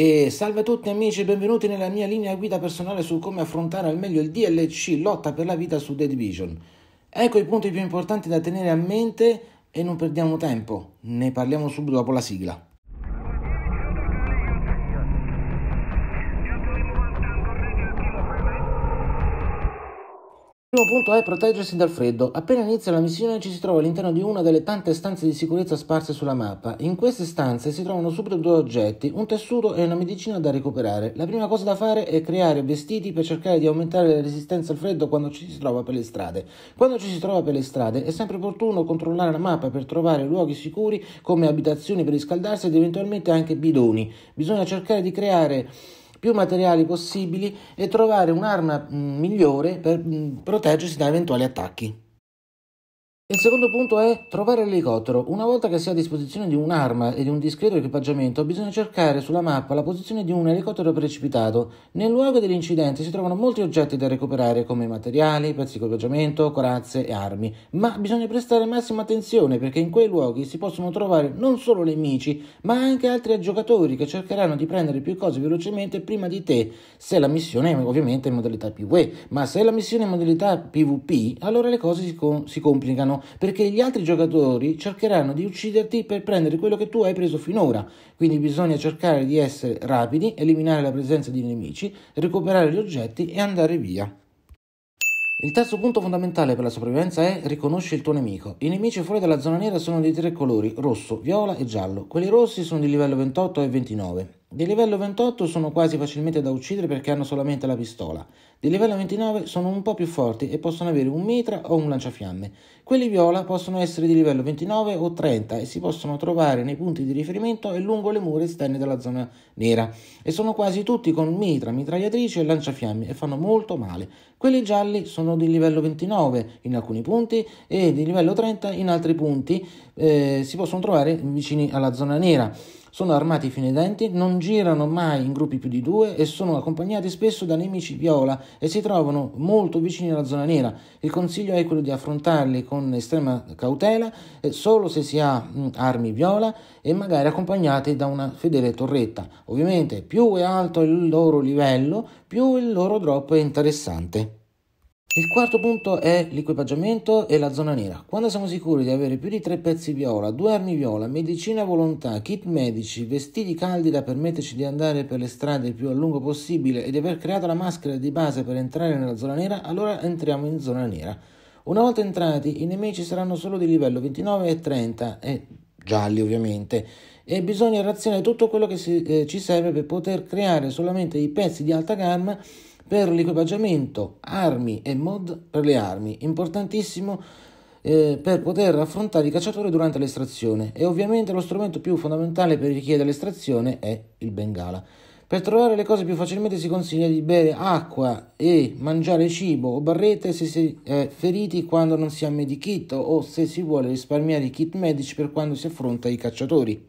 E salve a tutti amici e benvenuti nella mia linea guida personale su come affrontare al meglio il DLC Lotta per la vita su The Division. Ecco i punti più importanti da tenere a mente e non perdiamo tempo, ne parliamo subito dopo la sigla. Il primo punto è proteggersi dal freddo. Appena inizia la missione ci si trova all'interno di una delle tante stanze di sicurezza sparse sulla mappa. In queste stanze si trovano subito due oggetti, un tessuto e una medicina da recuperare. La prima cosa da fare è creare vestiti per cercare di aumentare la resistenza al freddo quando ci si trova per le strade. Quando ci si trova per le strade è sempre opportuno controllare la mappa per trovare luoghi sicuri come abitazioni per riscaldarsi ed eventualmente anche bidoni. Bisogna cercare di creare più materiali possibili e trovare un'arma mm, migliore per mm, proteggersi da eventuali attacchi. Il secondo punto è trovare l'elicottero. Una volta che si ha a disposizione di un'arma e di un discreto equipaggiamento, bisogna cercare sulla mappa la posizione di un elicottero precipitato. Nel luogo dell'incidente si trovano molti oggetti da recuperare come materiali, pezzi di equipaggiamento, corazze e armi, ma bisogna prestare massima attenzione perché in quei luoghi si possono trovare non solo nemici, ma anche altri giocatori che cercheranno di prendere più cose velocemente prima di te, se la missione è ovviamente in modalità PvE, ma se la missione è in modalità PvP, allora le cose si, com- si complicano perché gli altri giocatori cercheranno di ucciderti per prendere quello che tu hai preso finora. Quindi bisogna cercare di essere rapidi, eliminare la presenza di nemici, recuperare gli oggetti e andare via. Il terzo punto fondamentale per la sopravvivenza è riconosci il tuo nemico. I nemici fuori dalla zona nera sono di tre colori, rosso, viola e giallo. Quelli rossi sono di livello 28 e 29. Di livello 28 sono quasi facilmente da uccidere perché hanno solamente la pistola. Di livello 29 sono un po' più forti e possono avere un mitra o un lanciafiamme. Quelli viola possono essere di livello 29 o 30 e si possono trovare nei punti di riferimento e lungo le mura esterne della zona nera. E sono quasi tutti con mitra, mitragliatrice e lanciafiamme e fanno molto male. Quelli gialli sono di livello 29 in alcuni punti e di livello 30 in altri punti. Eh, si possono trovare vicini alla zona nera. Sono armati fino ai denti, non girano mai in gruppi più di due e sono accompagnati spesso da nemici viola e si trovano molto vicini alla zona nera. Il consiglio è quello di affrontarli con estrema cautela, solo se si ha mm, armi viola e magari accompagnati da una fedele torretta. Ovviamente più è alto il loro livello, più il loro drop è interessante. Il quarto punto è l'equipaggiamento e la zona nera. Quando siamo sicuri di avere più di tre pezzi viola, due armi viola, medicina volontà, kit medici, vestiti caldi da permetterci di andare per le strade il più a lungo possibile e di aver creato la maschera di base per entrare nella zona nera, allora entriamo in zona nera. Una volta entrati, i nemici saranno solo di livello 29 e 30 e gialli ovviamente e bisogna razionare tutto quello che si, eh, ci serve per poter creare solamente i pezzi di alta gamma per l'equipaggiamento, armi e mod per le armi, importantissimo eh, per poter affrontare i cacciatori durante l'estrazione e ovviamente lo strumento più fondamentale per richiedere l'estrazione è il bengala. Per trovare le cose più facilmente si consiglia di bere acqua e mangiare cibo o barrette se si è feriti quando non si ha medikit o se si vuole risparmiare i kit medici per quando si affronta i cacciatori.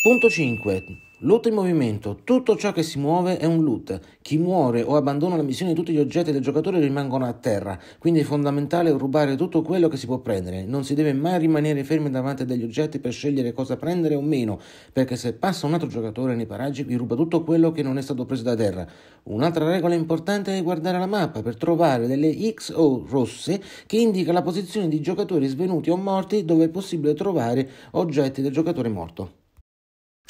Punto 5. Loot in movimento. Tutto ciò che si muove è un loot. Chi muore o abbandona la missione tutti gli oggetti del giocatore rimangono a terra, quindi è fondamentale rubare tutto quello che si può prendere. Non si deve mai rimanere fermi davanti agli oggetti per scegliere cosa prendere o meno, perché se passa un altro giocatore nei paraggi vi ruba tutto quello che non è stato preso da terra. Un'altra regola importante è guardare la mappa per trovare delle XO rosse che indica la posizione di giocatori svenuti o morti dove è possibile trovare oggetti del giocatore morto.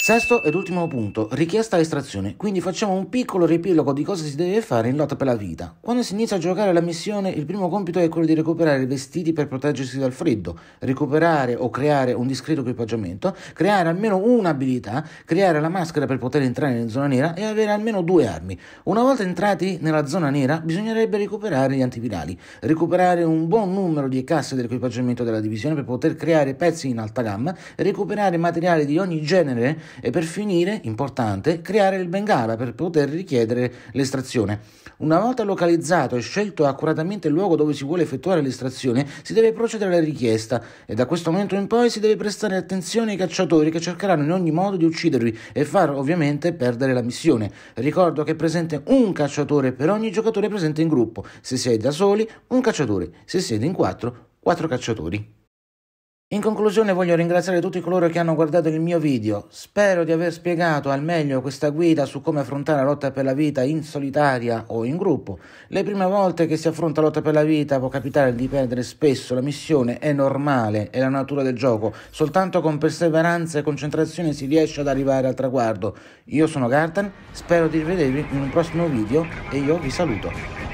Sesto ed ultimo punto, richiesta estrazione, quindi facciamo un piccolo riepilogo di cosa si deve fare in lotta per la vita. Quando si inizia a giocare la missione, il primo compito è quello di recuperare i vestiti per proteggersi dal freddo, recuperare o creare un discreto equipaggiamento, creare almeno un'abilità, creare la maschera per poter entrare in zona nera e avere almeno due armi. Una volta entrati nella zona nera, bisognerebbe recuperare gli antivirali, recuperare un buon numero di casse dell'equipaggiamento della divisione per poter creare pezzi in alta gamma, recuperare materiali di ogni genere e per finire, importante, creare il Bengala per poter richiedere l'estrazione. Una volta localizzato e scelto accuratamente il luogo dove si vuole effettuare l'estrazione, si deve procedere alla richiesta e da questo momento in poi si deve prestare attenzione ai cacciatori che cercheranno in ogni modo di uccidervi e far ovviamente perdere la missione. Ricordo che è presente un cacciatore per ogni giocatore presente in gruppo. Se siete da soli, un cacciatore. Se siete in quattro, quattro cacciatori. In conclusione voglio ringraziare tutti coloro che hanno guardato il mio video. Spero di aver spiegato al meglio questa guida su come affrontare la lotta per la vita in solitaria o in gruppo. Le prime volte che si affronta la lotta per la vita può capitare di perdere spesso, la missione è normale, è la natura del gioco. Soltanto con perseveranza e concentrazione si riesce ad arrivare al traguardo. Io sono Garten, spero di rivedervi in un prossimo video e io vi saluto.